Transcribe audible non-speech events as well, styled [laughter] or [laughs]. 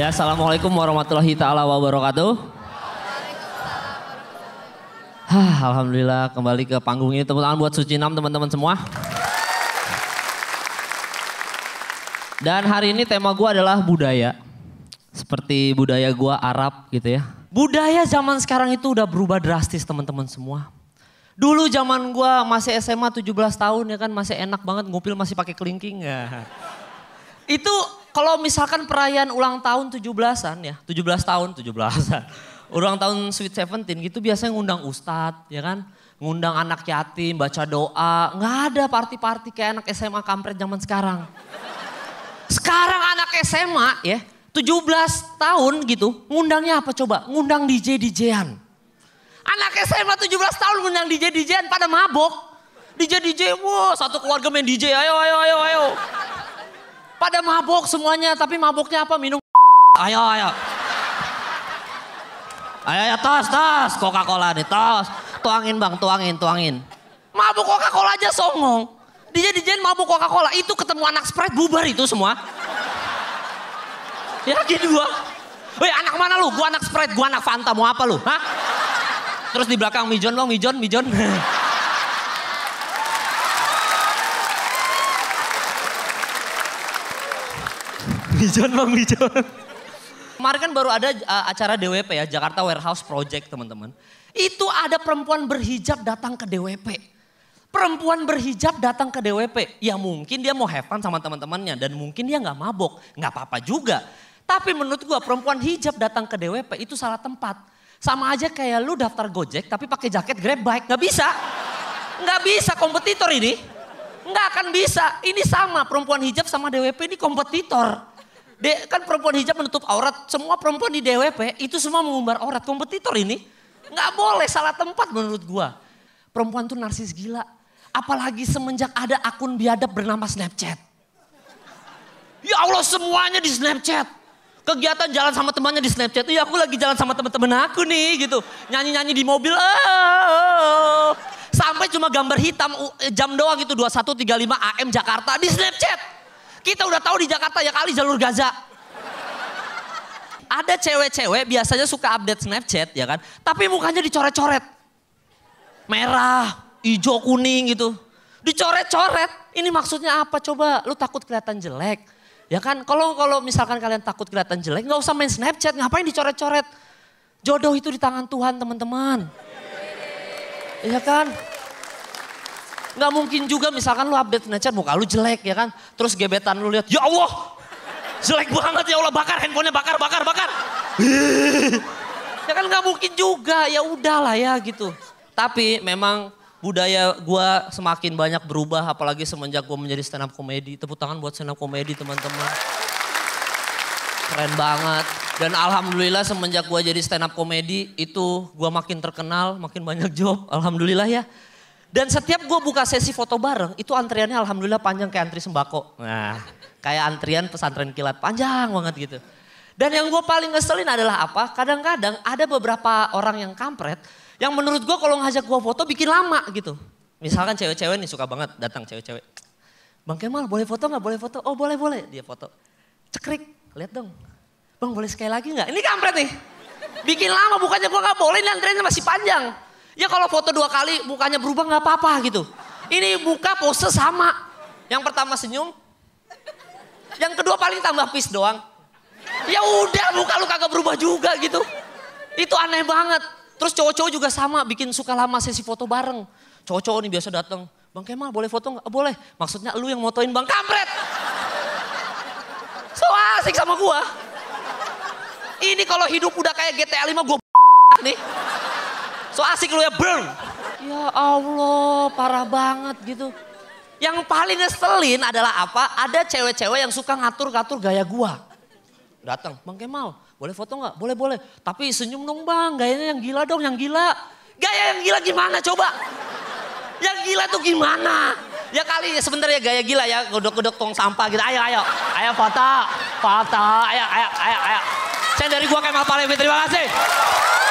Ya, assalamualaikum warahmatullahi taala wabarakatuh. Hah, alhamdulillah kembali ke panggung ini tepuk tangan buat Suci Nam teman-teman semua. Dan hari ini tema gue adalah budaya. Seperti budaya gue Arab gitu ya. Budaya zaman sekarang itu udah berubah drastis teman-teman semua. Dulu zaman gue masih SMA 17 tahun ya kan masih enak banget ngupil masih pakai kelingking ya. [laughs] Itu kalau misalkan perayaan ulang tahun 17-an ya, 17 tahun, 17-an. Ulang tahun Sweet Seventeen gitu biasanya ngundang ustadz ya kan. Ngundang anak yatim, baca doa. Nggak ada party-party kayak anak SMA kampret zaman sekarang. Sekarang anak SMA ya, 17 tahun gitu, ngundangnya apa coba? Ngundang DJ-DJ-an. Anak SMA 17 tahun ngundang DJ-DJ-an pada mabok. DJ-DJ, wow satu keluarga main DJ, ayo, ayo, ayo, ayo. Pada mabok semuanya, tapi maboknya apa? Minum Ayo, ayo. Ayo, ayo, tos tos Coca-Cola nih, tos Tuangin bang, tuangin, tuangin. Mabuk Coca-Cola aja songong. Dia dijain mabuk Coca-Cola. Itu ketemu anak Sprite bubar itu semua. Ya, Yakin gitu gua. Weh anak mana lu? Gua anak Sprite, gua anak Fanta. Mau apa lu? Hah? Terus di belakang Mijon dong, Mijon, Mijon. Bijon, Bang Bijon. Kemarin kan baru ada uh, acara DWP ya, Jakarta Warehouse Project teman-teman. Itu ada perempuan berhijab datang ke DWP. Perempuan berhijab datang ke DWP. Ya mungkin dia mau have fun sama teman-temannya dan mungkin dia nggak mabok, nggak apa-apa juga. Tapi menurut gua perempuan hijab datang ke DWP itu salah tempat. Sama aja kayak lu daftar Gojek tapi pakai jaket Grab bike, nggak bisa. Nggak bisa kompetitor ini. Nggak akan bisa. Ini sama perempuan hijab sama DWP ini kompetitor. De, kan perempuan hijab menutup aurat, semua perempuan di DWP itu semua mengumbar aurat. Kompetitor ini nggak boleh salah tempat menurut gua. Perempuan tuh narsis gila. Apalagi semenjak ada akun biadab bernama Snapchat. Ya Allah semuanya di Snapchat. Kegiatan jalan sama temannya di Snapchat. Iya aku lagi jalan sama teman-teman aku nih gitu. Nyanyi-nyanyi di mobil. Oh. Sampai cuma gambar hitam jam doang gitu 21.35 AM Jakarta di Snapchat. Kita udah tahu di Jakarta ya kali jalur Gaza. Ada cewek-cewek biasanya suka update Snapchat ya kan. Tapi mukanya dicoret-coret. Merah, hijau, kuning gitu. Dicoret-coret. Ini maksudnya apa coba? Lu takut kelihatan jelek. Ya kan, kalau kalau misalkan kalian takut kelihatan jelek, nggak usah main Snapchat, ngapain dicoret-coret? Jodoh itu di tangan Tuhan, teman-teman. Ya kan? Gak mungkin juga misalkan lu update Snapchat muka lu jelek ya kan. Terus gebetan lu lihat, ya Allah jelek banget ya Allah bakar handphonenya bakar bakar bakar. ya kan nggak mungkin juga ya udahlah ya gitu. Tapi memang budaya gue semakin banyak berubah apalagi semenjak gue menjadi stand up komedi. Tepuk tangan buat stand up komedi teman-teman. Keren banget. Dan alhamdulillah semenjak gue jadi stand up komedi itu gue makin terkenal, makin banyak job. Alhamdulillah ya. Dan setiap gue buka sesi foto bareng, itu antriannya alhamdulillah panjang kayak antri sembako. Nah, kayak antrian pesantren kilat panjang banget gitu. Dan yang gue paling ngeselin adalah apa? Kadang-kadang ada beberapa orang yang kampret, yang menurut gue kalau ngajak gue foto bikin lama gitu. Misalkan cewek-cewek nih suka banget datang cewek-cewek. Bang Kemal boleh foto nggak? Boleh foto? Oh boleh boleh. Dia foto. Cekrik, lihat dong. Bang boleh sekali lagi nggak? Ini kampret nih. Bikin lama bukannya gue nggak boleh, ini antriannya masih panjang. Ya kalau foto dua kali mukanya berubah nggak apa-apa gitu. Ini buka pose sama. Yang pertama senyum. Yang kedua paling tambah pis doang. Ya udah buka lu kagak berubah juga gitu. Itu aneh banget. Terus cowok-cowok juga sama bikin suka lama sesi foto bareng. Cowok-cowok nih biasa datang. Bang Kemal boleh foto nggak? Oh, boleh. Maksudnya lu yang motoin Bang Kampret. So asik sama gua. Ini kalau hidup udah kayak GTA 5 gua nih. So asik lu ya burn. Ya Allah parah banget gitu. Yang paling ngeselin adalah apa? Ada cewek-cewek yang suka ngatur-ngatur gaya gua. Datang, Bang Kemal, boleh foto nggak? Boleh, boleh. Tapi senyum dong bang, gayanya yang gila dong, yang gila. Gaya yang gila gimana coba? Yang gila tuh gimana? Ya kali ya sebentar ya gaya gila ya, godok-godok tong sampah gitu. Ayo, ayo, ayo foto, foto, ayo, ayo, ayo, ayo. Saya dari gua Kemal Palevi, terima kasih.